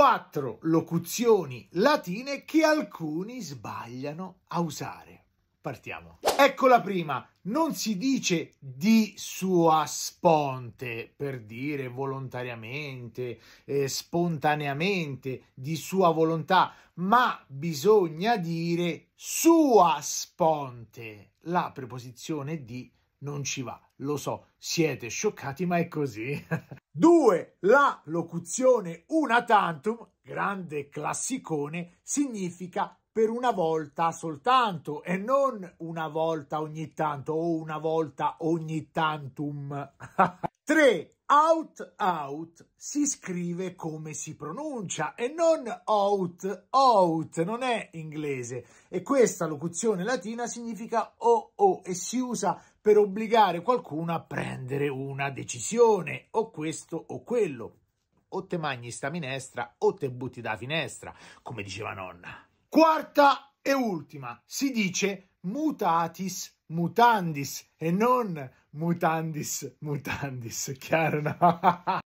quattro locuzioni latine che alcuni sbagliano a usare. Partiamo. Ecco la prima. Non si dice di sua sponte per dire volontariamente, eh, spontaneamente, di sua volontà, ma bisogna dire sua sponte. La preposizione di non ci va. Lo so, siete scioccati, ma è così. 2. la locuzione una tantum, grande classicone, significa per una volta soltanto e non una volta ogni tanto o una volta ogni tantum. 3. out out si scrive come si pronuncia e non out out, non è inglese. E questa locuzione latina significa o o e si usa per obbligare qualcuno a prendere una decisione, o questo o quello. O te magni sta minestra o te butti da finestra, come diceva nonna. Quarta e ultima, si dice mutatis mutandis e non mutandis mutandis, chiaro no?